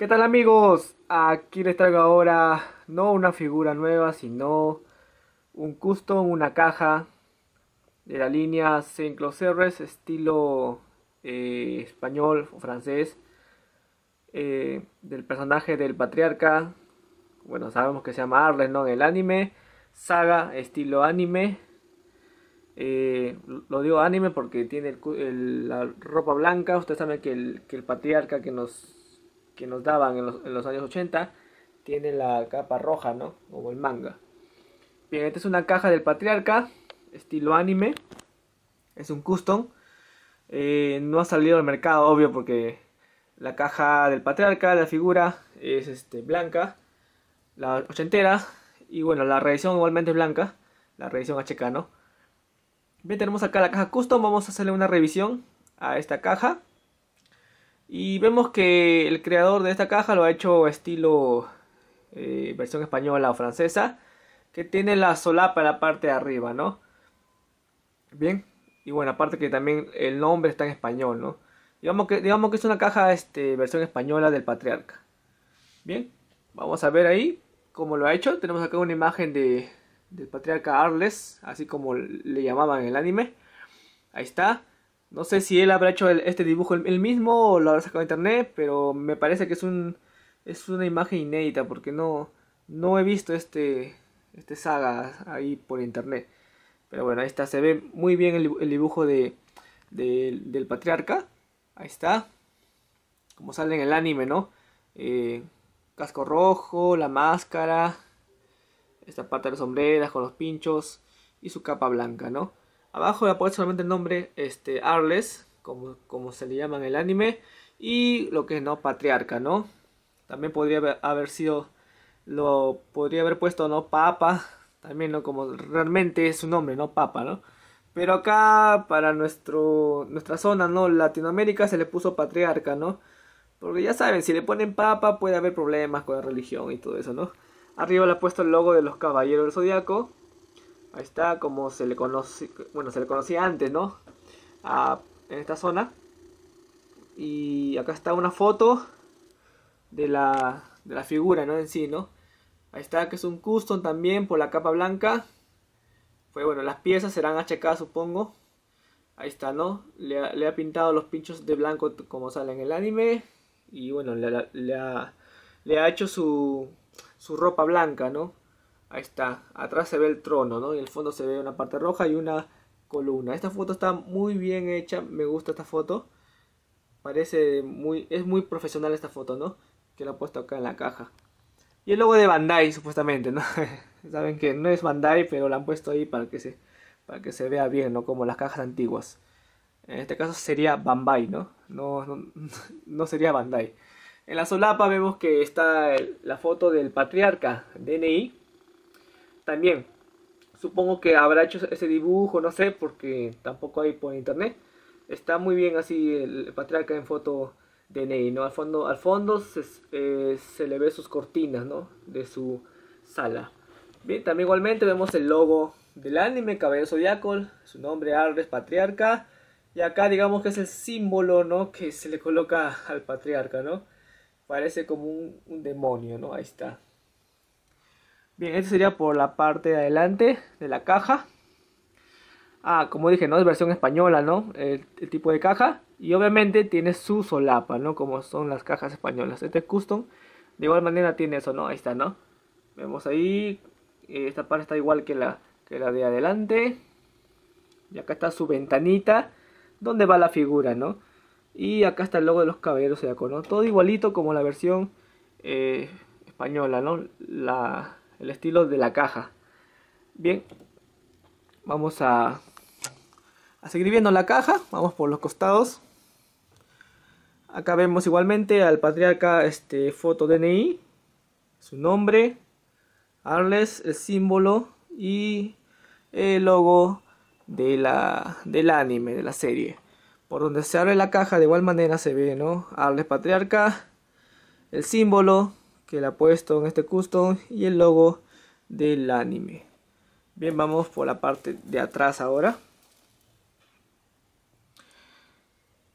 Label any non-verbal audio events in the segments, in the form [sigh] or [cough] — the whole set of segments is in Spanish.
¿Qué tal amigos? Aquí les traigo ahora no una figura nueva, sino un custom, una caja de la línea Closerres, estilo eh, español o francés eh, del personaje del patriarca. Bueno, sabemos que se llama Arles, ¿no? En el anime, saga estilo anime. Eh, lo digo anime porque tiene la ropa blanca. Ustedes saben que el patriarca que nos que nos daban en los, años 80 tiene la capa roja, ¿no? Como el manga. Bien, esta es una caja del patriarca, estilo anime. Es un custom. Eh, no ha salido al mercado, obvio, porque la caja del patriarca, la figura, es este, blanca, la ochentera, y bueno, la revisión igualmente blanca, la revisión HK, ¿no? Bien, tenemos acá la caja custom, vamos a hacerle una revisión a esta caja. Y vemos que el creador de esta caja lo ha hecho estilo eh, versión española o francesa, que tiene la solapa en la parte de arriba, ¿no? Bien, y bueno, aparte que también el nombre está en español, ¿no? Digamos que, digamos que es una caja este, versión española del patriarca. Bien, vamos a ver ahí cómo lo ha hecho. Tenemos acá una imagen de, del patriarca Arles, así como le llamaban en el anime. Ahí está. No sé si él habrá hecho este dibujo él mismo o lo habrá sacado de internet, pero me parece que es un una imagen inédita porque no no he visto este este saga ahí por internet. Pero bueno, ahí está, se ve muy bien el, dibujo de, del patriarca. Ahí está. Como sale en el anime, ¿no? Eh, casco rojo, la máscara, esta parte de las sombreras con los pinchos y su capa blanca, ¿no? Abajo le puesto solamente el nombre este, Arles, como, como se le llama en el anime, y lo que es no patriarca, ¿no? También podría haber, sido, lo podría haber puesto no papa, también no como realmente es su nombre, no papa, ¿no? Pero acá para nuestro, nuestra zona, ¿no? Latinoamérica se le puso patriarca, ¿no? Porque ya saben, si le ponen papa puede haber problemas con la religión y todo eso, ¿no? Arriba le ha puesto el logo de los caballeros del zodiaco Ahí está, como se le conoce, bueno, se le conocía antes, ¿no? en esta zona. Y acá está una foto de la, de la figura, ¿no? En sí, ¿no? Ahí está, que es un custom también por la capa blanca. Pues bueno, las piezas serán HK, supongo. Ahí está, ¿no? Le ha, pintado los pinchos de blanco como sale en el anime. Y bueno, le, ha, hecho su ropa blanca, ¿no? Ahí está. Atrás se ve el trono, ¿no? Y En el fondo se ve una parte roja y una columna. Esta foto está muy bien hecha. Me gusta esta foto. Parece muy... Es muy profesional esta foto, ¿no? Que la ha puesto acá en la caja. Y el logo de Bandai, supuestamente, ¿no? [laughs] Saben que no es Bandai, pero la han puesto ahí para que se, para que se vea bien, ¿no? Como las cajas antiguas. En este caso sería Bandai, No, no, no [laughs] sería Bandai. En la solapa vemos que está la foto del patriarca DNI también. Supongo que habrá hecho ese dibujo, no sé, porque tampoco hay por internet. Está muy bien así el patriarca en foto de Ney, ¿no? Al fondo, al fondo se, eh, le ve sus cortinas, ¿no? De su sala. Bien, también igualmente vemos el logo del anime, Caballero Zodiaco, su nombre Alves Patriarca. Y acá digamos que es el símbolo, ¿no? Que se le coloca al patriarca, ¿no? Parece como un demonio, ¿no? Ahí está. Bien, este sería por la parte de adelante de la caja. Ah, como dije, ¿no? Es versión española, ¿no? El, tipo de caja. Y obviamente tiene su solapa, ¿no? Como son las cajas españolas. Este custom. De igual manera tiene eso, ¿no? Ahí está, ¿no? Vemos ahí. Eh, esta parte está igual que la, que la de adelante. Y acá está su ventanita. Donde va la figura, ¿no? Y acá está el logo de los caballeros de Aco, ¿no? Todo igualito como la versión eh, española, ¿no? La, el estilo de la caja. Bien, vamos a, seguir viendo la caja, vamos por los costados. Acá vemos igualmente al patriarca este, foto DNI, su nombre, Arles, el símbolo y el logo de la, del anime, de la serie. Por donde se abre la caja de igual manera se ve, ¿no? Arles Patriarca, el símbolo, que le ha puesto en este custom y el logo del anime. Bien, vamos por la parte de atrás ahora.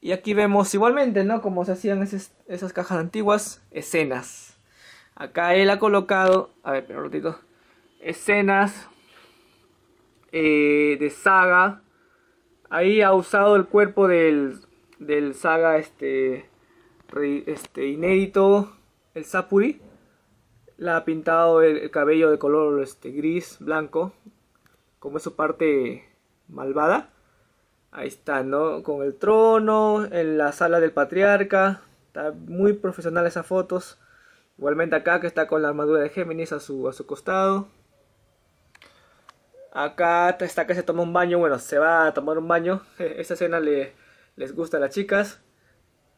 Y aquí vemos igualmente, ¿no? Como se hacían esas, cajas antiguas, escenas. Acá él ha colocado, a ver, pero un ratito, escenas eh, de saga. Ahí ha usado el cuerpo del, del saga este, este inédito el sapuri la ha pintado el, cabello de color este, gris, blanco, como es su parte malvada. Ahí está, ¿no? Con el trono, en la sala del patriarca. Está muy profesional esas fotos. Igualmente acá que está con la armadura de Géminis a su, a su costado. Acá está que se toma un baño, bueno, se va a tomar un baño. [laughs] Esta escena le, les gusta a las chicas.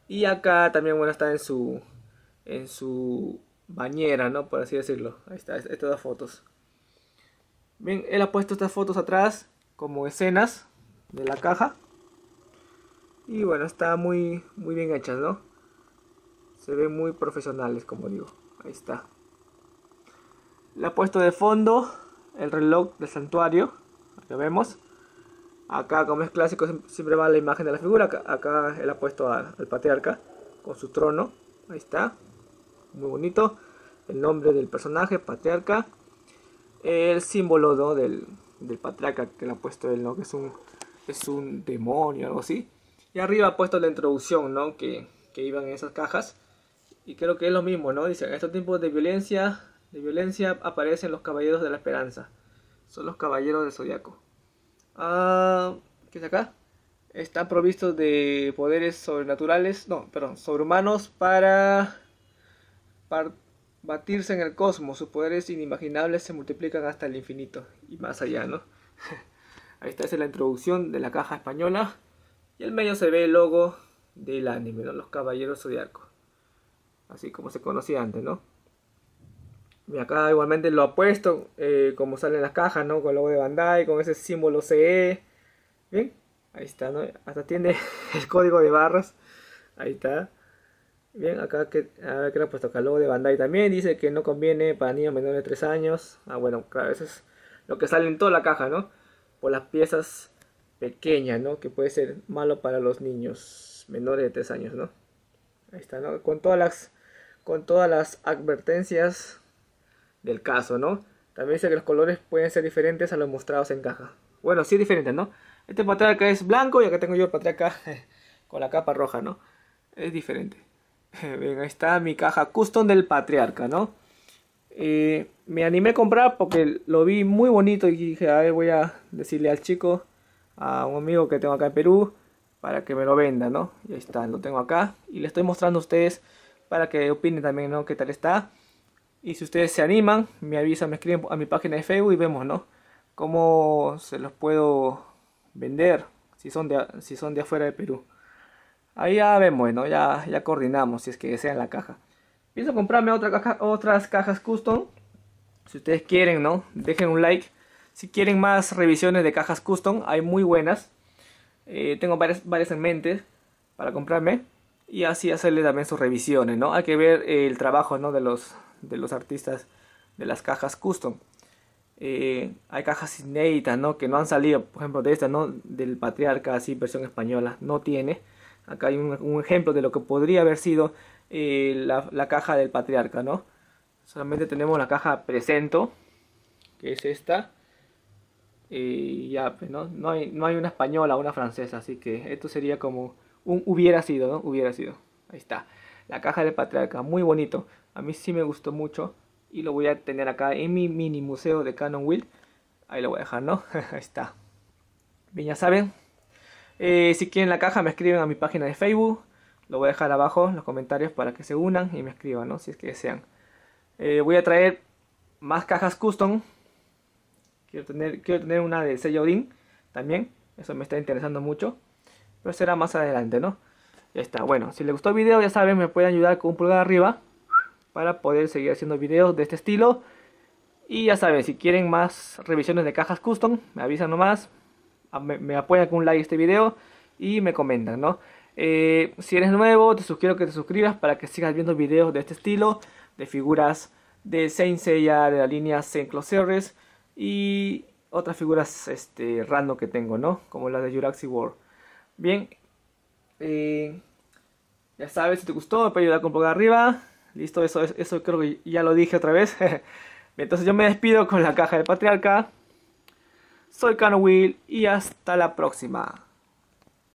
Y acá también, bueno, está en su, en su bañera, ¿no? Por así decirlo. Ahí está, estas dos fotos. Bien, él ha puesto estas fotos atrás como escenas de la caja. Y bueno, está muy, muy bien hechas, ¿no? Se ven muy profesionales, como digo. Ahí está. Le ha puesto de fondo el reloj del santuario. Lo vemos. Acá, como es clásico, siempre va la imagen de la figura. Acá, él ha puesto al patriarca con su trono. Ahí está muy bonito. El nombre del personaje, patriarca. El símbolo del, del, patriarca que le ha puesto él, ¿no? que es un, es un demonio, algo así. Y arriba ha puesto la introducción ¿no? que, iban en esas cajas. Y creo que es lo mismo, ¿no? Dice, estos tiempos de violencia, de violencia aparecen los caballeros de la esperanza. Son los caballeros de zodiaco. Ah, ¿Qué es acá? Están provistos de poderes sobrenaturales, no, perdón, sobrehumanos para para batirse en el cosmos, sus poderes inimaginables se multiplican hasta el infinito y más allá, ¿no? [laughs] Ahí está, esa es la introducción de la caja española. Y el medio se ve el logo del anime, ¿no? Los Caballeros Zodiaco. Así como se conocía antes, ¿no? Y acá igualmente lo ha puesto, eh, como salen las cajas, ¿no? Con el logo de Bandai, con ese símbolo CE. Bien, ahí está, ¿no? Hasta tiene [laughs] el código de barras. Ahí está. Bien, acá que, a ver qué le ha puesto luego de Bandai también. Dice que no conviene para niños menores de 3 años. Ah, bueno, claro, eso es lo que sale en toda la caja, ¿no? Por las piezas pequeñas, ¿no? Que puede ser malo para los niños menores de 3 años, ¿no? Ahí está, ¿no? Con todas las, con todas las advertencias del caso, ¿no? También dice que los colores pueden ser diferentes a los mostrados en caja. Bueno, sí diferente, ¿no? Este patrón acá es blanco y acá tengo yo el patrón acá [laughs] con la capa roja, ¿no? Es diferente. [laughs] ahí está mi caja custom del patriarca, ¿no? Eh, me animé a comprar porque lo vi muy bonito y dije, a ver, voy a decirle al chico, a un amigo que tengo acá en Perú, para que me lo venda, ¿no? Y ahí está, lo tengo acá y le estoy mostrando a ustedes para que opinen también, ¿Qué tal está? Y si ustedes se animan, me avisan, me escriben a mi página de Facebook y vemos, ¿no? Cómo se los puedo vender si son de, si son de afuera de Perú. Ahí ya vemos, bueno, Ya, ya coordinamos si es que desean la caja. Pienso comprarme otra caja, otras cajas custom. Si ustedes quieren, ¿no? Dejen un like. Si quieren más revisiones de cajas custom, hay muy buenas. Eh, tengo varias, varias en mente para comprarme. Y así hacerle también sus revisiones, ¿no? Hay que ver el trabajo, ¿no? De los, de los artistas de las cajas custom. Eh, hay cajas inéditas, ¿no? Que no han salido, por ejemplo, de esta, ¿no? Del Patriarca, así, versión española, no tiene. Acá hay un, ejemplo de lo que podría haber sido eh, la, caja del patriarca, ¿no? Solamente tenemos la caja presento, que es esta. Eh, y ya, pues, ¿no? No hay, no hay una española, una francesa, así que esto sería como un hubiera sido, ¿no? Hubiera sido. Ahí está. La caja del patriarca, muy bonito. A mí sí me gustó mucho y lo voy a tener acá en mi mini museo de Canon Wheel. Ahí lo voy a dejar, ¿no? [laughs] Ahí está. Bien, ya saben, eh, si quieren la caja, me escriben a mi página de Facebook. Lo voy a dejar abajo en los comentarios para que se unan y me escriban, ¿no? Si es que desean. Eh, voy a traer más cajas custom. Quiero tener, tener una de sello Odin también. Eso me está interesando mucho. Pero será más adelante, ¿no? Ya está. Bueno, si les gustó el video, ya saben, me pueden ayudar con un pulgar arriba. Para poder seguir haciendo videos de este estilo. Y ya saben, si quieren más revisiones de cajas custom, me avisan nomás me, apoya apoyan con un like este video y me comentan, ¿no? Eh, si eres nuevo, te sugiero que te suscribas para que sigas viendo videos de este estilo, de figuras de Saint ya de la línea Saint Closerres y otras figuras este, random que tengo, ¿no? Como las de juraxi World. Bien, eh, ya sabes, si te gustó, me puedes ayudar con un arriba. Listo, eso, eso creo que ya lo dije otra vez. [laughs] Entonces yo me despido con la caja de patriarca. Soy Cano Will y hasta la próxima.